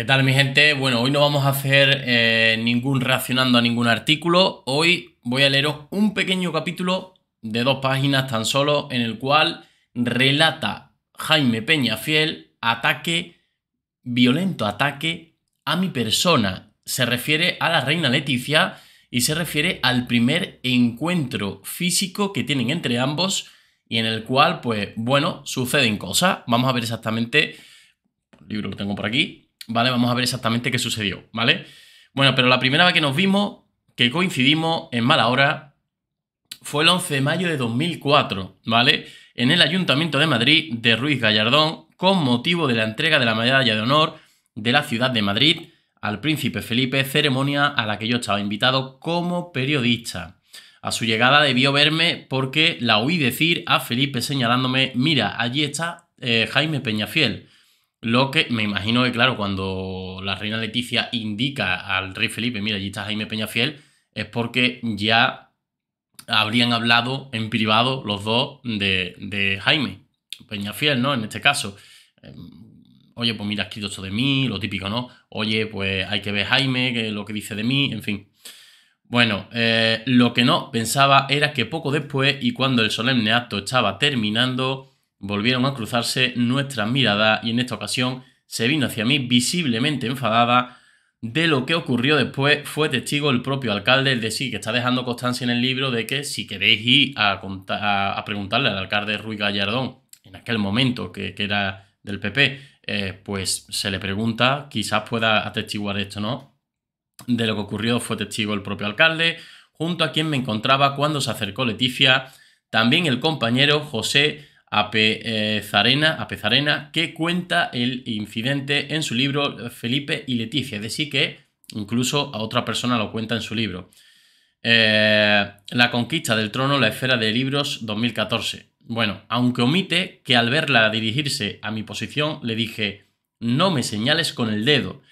¿Qué tal mi gente? Bueno, hoy no vamos a hacer eh, ningún reaccionando a ningún artículo. Hoy voy a leeros un pequeño capítulo de dos páginas tan solo en el cual relata Jaime Peña Fiel ataque, violento ataque a mi persona. Se refiere a la reina Leticia y se refiere al primer encuentro físico que tienen entre ambos y en el cual, pues bueno, suceden cosas. Vamos a ver exactamente el libro que tengo por aquí ¿vale? Vamos a ver exactamente qué sucedió, ¿vale? Bueno, pero la primera vez que nos vimos, que coincidimos en mala hora, fue el 11 de mayo de 2004, ¿vale? En el Ayuntamiento de Madrid de Ruiz Gallardón, con motivo de la entrega de la medalla de honor de la ciudad de Madrid al príncipe Felipe, ceremonia a la que yo estaba invitado como periodista. A su llegada debió verme porque la oí decir a Felipe señalándome, mira, allí está eh, Jaime Peñafiel. Lo que me imagino que, claro, cuando la reina Leticia indica al rey Felipe, mira, allí está Jaime Peñafiel, es porque ya habrían hablado en privado los dos de, de Jaime Peñafiel, ¿no? En este caso. Em, Oye, pues mira, ha escrito esto de mí, lo típico, ¿no? Oye, pues hay que ver Jaime, que lo que dice de mí, en fin. Bueno, eh, lo que no pensaba era que poco después y cuando el solemne acto estaba terminando, Volvieron a cruzarse nuestras miradas y en esta ocasión se vino hacia mí visiblemente enfadada. De lo que ocurrió después fue testigo el propio alcalde, de sí, que está dejando constancia en el libro de que si queréis ir a, preguntarle al alcalde Ruiz Gallardón, en aquel momento que, era del PP, eh, pues se le pregunta, quizás pueda atestiguar esto, ¿no? De lo que ocurrió fue testigo el propio alcalde, junto a quien me encontraba cuando se acercó Leticia, también el compañero José Apezarena, eh, Apezarena, que cuenta el incidente en su libro Felipe y Leticia, de decir, que incluso a otra persona lo cuenta en su libro. Eh, la conquista del trono, la esfera de libros 2014. Bueno, aunque omite que al verla dirigirse a mi posición le dije, no me señales con el dedo.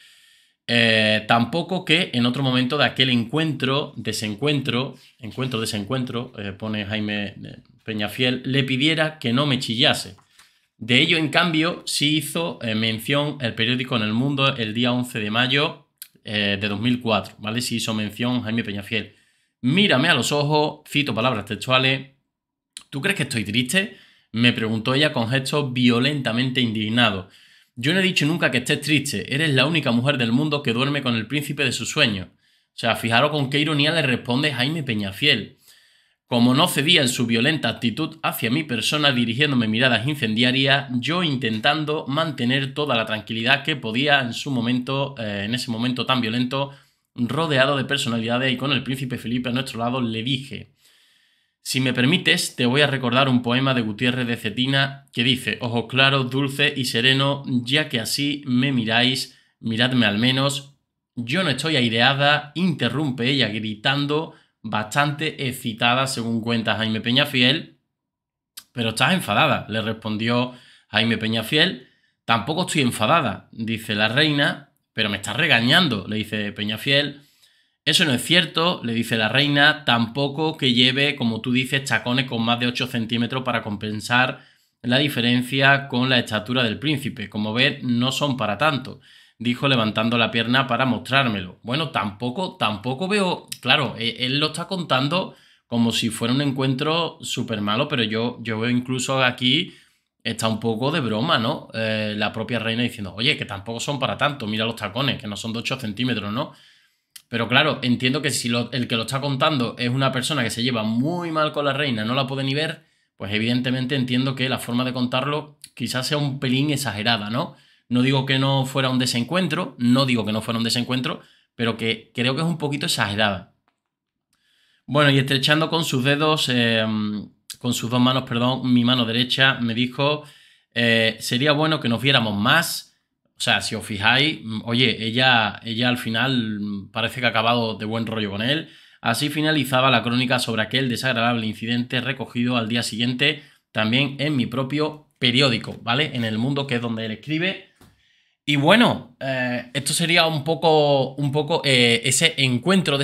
Eh, tampoco que en otro momento de aquel encuentro, desencuentro, encuentro, desencuentro, pone Jaime Peñafiel, le pidiera que no me chillase. De ello, en cambio, sí hizo eh, mención el periódico En el Mundo el día 11 de mayo eh, de 2004, ¿vale? Sí hizo mención Jaime Peñafiel. Mírame a los ojos, cito palabras textuales. ¿Tú crees que estoy triste? Me preguntó ella con gestos violentamente indignados. Yo no he dicho nunca que estés triste, eres la única mujer del mundo que duerme con el príncipe de sus sueños. O sea, fijaros con qué ironía le responde Jaime Peñafiel. Como no cedía en su violenta actitud hacia mi persona dirigiéndome miradas incendiarias, yo intentando mantener toda la tranquilidad que podía en su momento, eh, en ese momento tan violento, rodeado de personalidades y con el príncipe Felipe a nuestro lado, le dije, si me permites, te voy a recordar un poema de Gutiérrez de Cetina que dice, «Ojo claro, dulce y sereno, ya que así me miráis, miradme al menos, yo no estoy aireada, interrumpe ella gritando, bastante excitada, según cuenta Jaime Peñafiel, pero estás enfadada, le respondió Jaime Peñafiel. Tampoco estoy enfadada, dice la reina, pero me estás regañando, le dice Peñafiel. Eso no es cierto, le dice la reina, tampoco que lleve, como tú dices, chacones con más de 8 centímetros para compensar la diferencia con la estatura del príncipe. Como ves, no son para tanto dijo levantando la pierna para mostrármelo. Bueno, tampoco, tampoco veo, claro, e, él, lo está contando como si fuera un encuentro súper malo, pero yo, yo veo incluso aquí está un poco de broma, ¿no? Eh, la propia reina diciendo, oye, que tampoco son para tanto, mira los tacones, que no son de 8 centímetros, ¿no? Pero claro, entiendo que si el que lo está contando es una persona que se lleva muy mal con la reina, no la puede ni ver, pues evidentemente entiendo que la forma de contarlo quizás sea un pelín exagerada, ¿no? No digo que no fuera un desencuentro, no digo que no fuera un desencuentro, pero que creo que es un poquito exagerada. Bueno, y estrechando con sus dedos, em, con sus dos manos, perdón, mi mano derecha, me dijo, eh, sería bueno que nos viéramos más. O sea, si os fijáis, mm, oye, ella, ella al final mm, parece que ha acabado de buen rollo con él. Así finalizaba la crónica sobre aquel desagradable incidente recogido al día siguiente también en mi propio periódico, ¿vale? En el mundo que es donde él escribe. Y bueno, eh, esto sería un poco, un poco de eh, ese encuentro,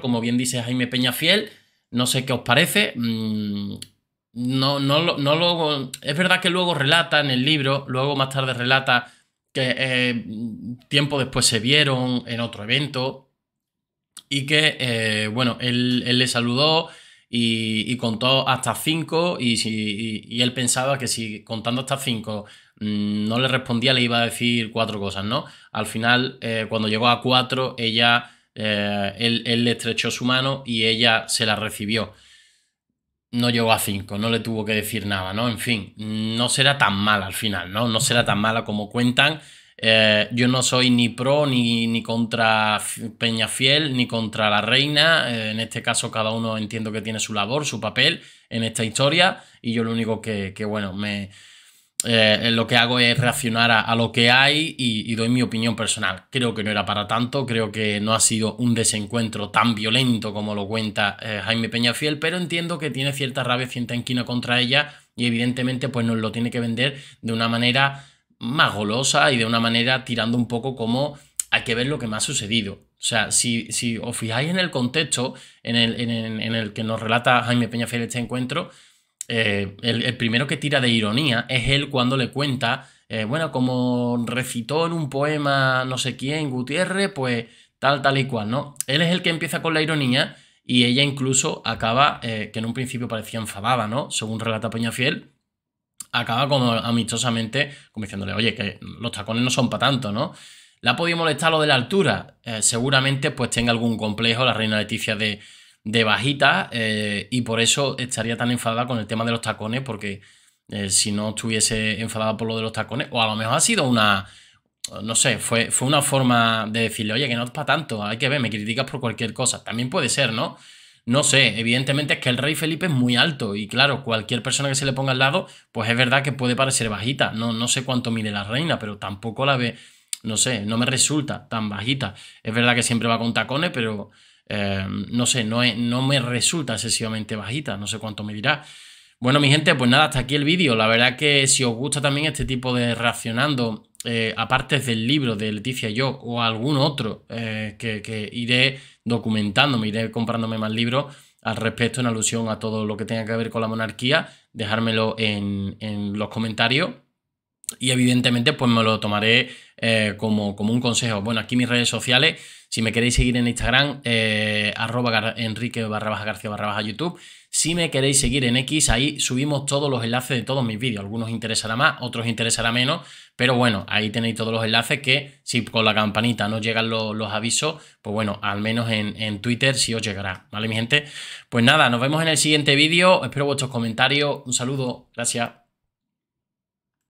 como bien dice Jaime Peña Fiel, No sé qué os parece. Mm, no, no, no lo, es verdad que luego relata en el libro, luego más tarde relata que eh, tiempo después se vieron en otro evento y que, bueno, él, le saludó y, contó hasta cinco y, y él pensaba que si contando hasta cinco Mm, no le respondía, le iba a decir cuatro cosas, ¿no? Al final, eh, cuando llegó a cuatro, ella, eh, él, le estrechó su mano y ella se la recibió. No llegó a cinco, no le tuvo que decir nada, ¿no? En fin, no será tan mala al final, ¿no? No será tan mala como cuentan. Eh, yo no soy ni pro ni, ni, contra Peña Fiel ni contra la reina. en este caso, cada uno entiendo que tiene su labor, su papel en esta historia. Y yo lo único que, que bueno, me, eh, lo que hago es reaccionar a, lo que hay y, doy mi opinión personal. Creo que no era para tanto, creo que no ha sido un desencuentro tan violento como lo cuenta Jaime eh, Jaime Peñafiel, pero entiendo que tiene cierta rabia, cierta enquina contra ella y evidentemente pues nos lo tiene que vender de una manera más golosa y de una manera tirando un poco como hay que ver lo que me ha sucedido. O sea, si, os fijáis en el contexto en el, en el que nos relata Jaime Peñafiel este encuentro, eh, el, primero que tira de ironía es él cuando le cuenta, eh, bueno, como recitó en un poema no sé quién, Gutiérrez, pues tal, tal y cual, ¿no? Él es el que empieza con la ironía y ella incluso acaba, eh, que en un principio parecía enfadada, ¿no? Según relata Peña Fiel, acaba como amistosamente, como diciéndole, oye, que los tacones no son para tanto, ¿no? ¿La ha podido molestar lo de la altura? seguramente pues tenga algún complejo la reina Leticia de de bajita eh, y por eso estaría tan enfadada con el tema de los tacones, porque eh, si no estuviese enfadada por lo de los tacones, o a lo mejor ha sido una, no sé, fue, fue una forma de decirle, oye, que no es para tanto, hay que ver, me criticas por cualquier cosa, también puede ser, ¿no? No sé, evidentemente es que el rey Felipe es muy alto y claro, cualquier persona que se le ponga al lado, pues es verdad que puede parecer bajita, no, no sé cuánto mide la reina, pero tampoco la ve, no sé, no me resulta tan bajita. Es verdad que siempre va con tacones, pero Em, no sé, no, no me resulta excesivamente bajita, no sé cuánto me dirá. Bueno, mi gente, pues nada, hasta aquí el vídeo. La verdad que si os gusta también este tipo de reaccionando, eh, aparte del libro de Leticia y yo o algún otro eh, que, iré documentándome, iré comprándome más libros al respecto en alusión a todo lo que tenga que ver con la monarquía, dejármelo en, en los comentarios y evidentemente pues me lo tomaré eh, como, como, un consejo. Bueno, aquí mis redes sociales, si me queréis seguir en Instagram, eh, arroba enrique barra garcía YouTube. Si me queréis seguir en X, ahí subimos todos los enlaces de todos mis vídeos. Algunos interesará más, otros interesará menos, pero bueno, ahí tenéis todos los enlaces que si con la campanita no llegan los, avisos, pues bueno, al menos en, en, Twitter sí os llegará, ¿vale mi gente? Pues nada, nos vemos en el siguiente vídeo, espero vuestros comentarios, un saludo, gracias.